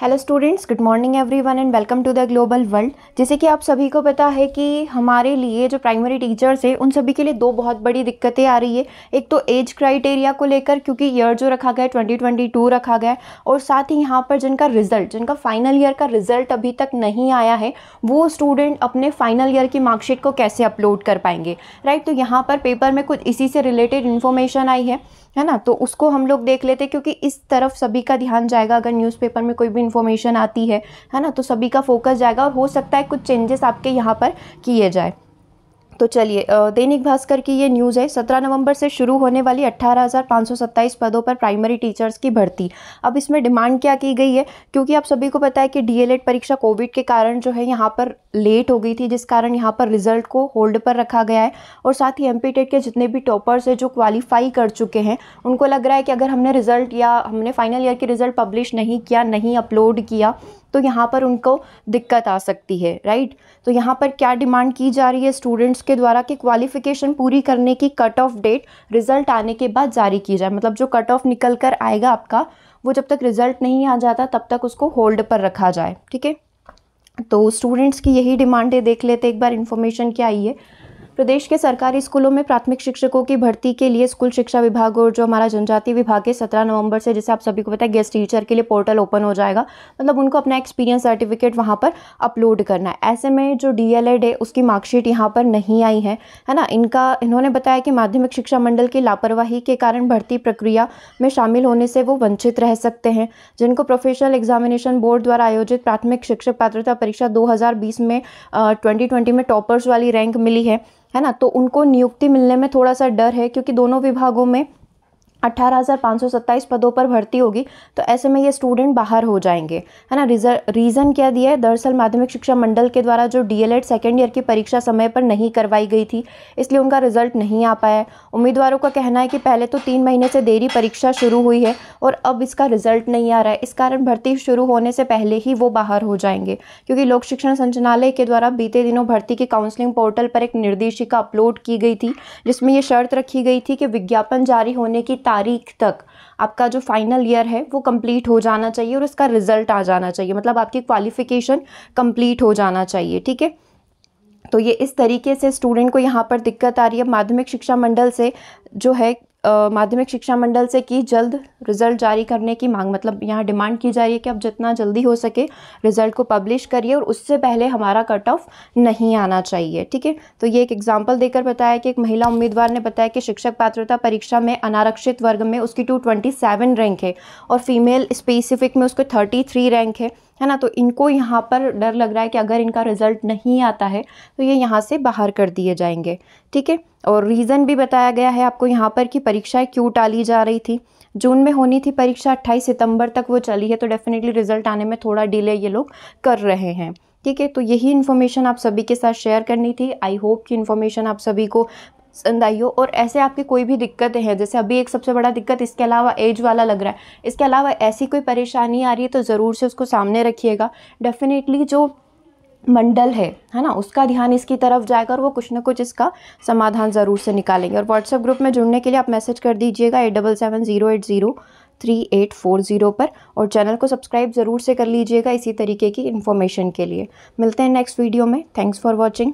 hello students good morning everyone and welcome to the global world जैसे कि आप सभी को पता है कि हमारे लिए जो प्राइमरी टीचर्स हैं उन सभी के लिए दो बहुत बड़ी दिक्कतें आ रही है एक तो एज क्राइटेरिया को लेकर क्योंकि ईयर जो रखा गया है 2022 रखा गया है और साथ ही यहाँ पर जिनका रिजल्ट जिनका फाइनल ईयर का रिजल्ट अभी तक नहीं आया है वो स्टूडेंट अपने फाइनल ईयर की मार्कशीट को कैसे अपलोड कर पाएंगे राइट तो यहाँ पर पेपर में कुछ इसी से रिलेटेड इन्फॉर्मेशन आई है है ना तो उसको हम लोग देख लेते क्योंकि इस तरफ सभी का ध्यान जाएगा अगर न्यूज़पेपर में कोई भी इन्फॉर्मेशन आती है है ना तो सभी का फोकस जाएगा और हो सकता है कुछ चेंजेस आपके यहाँ पर किए जाए तो चलिए दैनिक भास्कर की ये न्यूज़ है 17 नवंबर से शुरू होने वाली 18,527 पदों पर प्राइमरी टीचर्स की भर्ती अब इसमें डिमांड क्या की गई है क्योंकि आप सभी को पता है कि डीएलएड परीक्षा कोविड के कारण जो है यहाँ पर लेट हो गई थी जिस कारण यहाँ पर रिजल्ट को होल्ड पर रखा गया है और साथ ही एम के जितने भी टॉपर्स हैं जो क्वालिफाई कर चुके हैं उनको लग रहा है कि अगर हमने रिजल्ट या हमने फाइनल ईयर के रिजल्ट पब्लिश नहीं किया नहीं अपलोड किया तो यहाँ पर उनको दिक्कत आ सकती है राइट तो यहाँ पर क्या डिमांड की जा रही है स्टूडेंट्स के द्वारा कि क्वालिफिकेशन पूरी करने की कट ऑफ डेट रिजल्ट आने के बाद जारी की जाए मतलब जो कट ऑफ निकल कर आएगा आपका वो जब तक रिजल्ट नहीं आ जाता तब तक उसको होल्ड पर रखा जाए ठीक है तो स्टूडेंट्स की यही डिमांड है देख लेते एक बार इन्फॉर्मेशन क्या आई है प्रदेश के सरकारी स्कूलों में प्राथमिक शिक्षकों की भर्ती के लिए स्कूल शिक्षा विभाग और जो हमारा जनजातीय विभाग है सत्रह नवंबर से जैसे आप सभी को पता है गेस्ट टीचर के लिए पोर्टल ओपन हो जाएगा मतलब उनको अपना एक्सपीरियंस सर्टिफिकेट वहाँ पर अपलोड करना है ऐसे में जो डी है उसकी मार्कशीट यहाँ पर नहीं आई है है ना इनका इन्होंने बताया कि माध्यमिक शिक्षा मंडल की लापरवाही के कारण भर्ती प्रक्रिया में शामिल होने से वो वंचित रह सकते हैं जिनको प्रोफेशनल एग्जामिनेशन बोर्ड द्वारा आयोजित प्राथमिक शिक्षक पात्रता परीक्षा 2020 में ट्वेंटी uh, में टॉपर्स वाली रैंक मिली है है ना तो उनको नियुक्ति मिलने में थोड़ा सा डर है क्योंकि दोनों विभागों में अट्ठारह पदों पर भर्ती होगी तो ऐसे में ये स्टूडेंट बाहर हो जाएंगे है ना रीज़न क्या दिया है दरअसल माध्यमिक शिक्षा मंडल के द्वारा जो डीएलएड सेकेंड ईयर की परीक्षा समय पर नहीं करवाई गई थी इसलिए उनका रिजल्ट नहीं आ पाया उम्मीदवारों का कहना है कि पहले तो तीन महीने से देरी परीक्षा शुरू हुई है और अब इसका रिजल्ट नहीं आ रहा है इस कारण भर्ती शुरू होने से पहले ही वो बाहर हो जाएंगे क्योंकि लोक शिक्षण संचालय के द्वारा बीते दिनों भर्ती की काउंसलिंग पोर्टल पर एक निर्देशिका अपलोड की गई थी जिसमें ये शर्त रखी गई थी कि विज्ञापन जारी होने की तारीख तक आपका जो फाइनल ईयर है वो कंप्लीट हो जाना चाहिए और उसका रिजल्ट आ जाना चाहिए मतलब आपकी क्वालिफिकेशन कंप्लीट हो जाना चाहिए ठीक है तो ये इस तरीके से स्टूडेंट को यहाँ पर दिक्कत आ रही है माध्यमिक शिक्षा मंडल से जो है माध्यमिक शिक्षा मंडल से की जल्द रिजल्ट जारी करने की मांग मतलब यहाँ डिमांड की जा रही है कि अब जितना जल्दी हो सके रिजल्ट को पब्लिश करिए और उससे पहले हमारा कट ऑफ नहीं आना चाहिए ठीक है तो ये एक एग्जाम्पल देकर बताया कि एक महिला उम्मीदवार ने बताया कि शिक्षक पात्रता परीक्षा में अनारक्षित वर्ग में उसकी टू रैंक है और फीमेल स्पेसिफिक में उसको थर्टी रैंक है है ना तो इनको यहाँ पर डर लग रहा है कि अगर इनका रिज़ल्ट नहीं आता है तो ये यहाँ से बाहर कर दिए जाएंगे ठीक है और रीज़न भी बताया गया है आपको यहाँ पर कि परीक्षाएँ क्यों टाली जा रही थी जून में होनी थी परीक्षा अट्ठाईस सितंबर तक वो चली है तो डेफिनेटली रिज़ल्ट आने में थोड़ा डिले ये लोग कर रहे हैं ठीक है तो यही इन्फॉर्मेशन आप सभी के साथ शेयर करनी थी आई होप कि इन्फॉर्मेशन आप सभी को पसंद आई हो और ऐसे आपकी कोई भी दिक्कतें हैं जैसे अभी एक सबसे बड़ा दिक्कत इसके अलावा एज वाला लग रहा है इसके अलावा ऐसी कोई परेशानी आ रही है तो ज़रूर से उसको सामने रखिएगा डेफिनेटली जो मंडल है है ना उसका ध्यान इसकी तरफ जाएगा और वो कुछ ना कुछ इसका समाधान ज़रूर से निकालेंगे और व्हाट्सएप ग्रुप में जुड़ने के लिए आप मैसेज कर दीजिएगा eight double seven zero eight zero three eight four zero पर और चैनल को सब्सक्राइब ज़रूर से कर लीजिएगा इसी तरीके की इन्फॉर्मेशन के लिए मिलते हैं नेक्स्ट वीडियो में थैंक्स फॉर वॉचिंग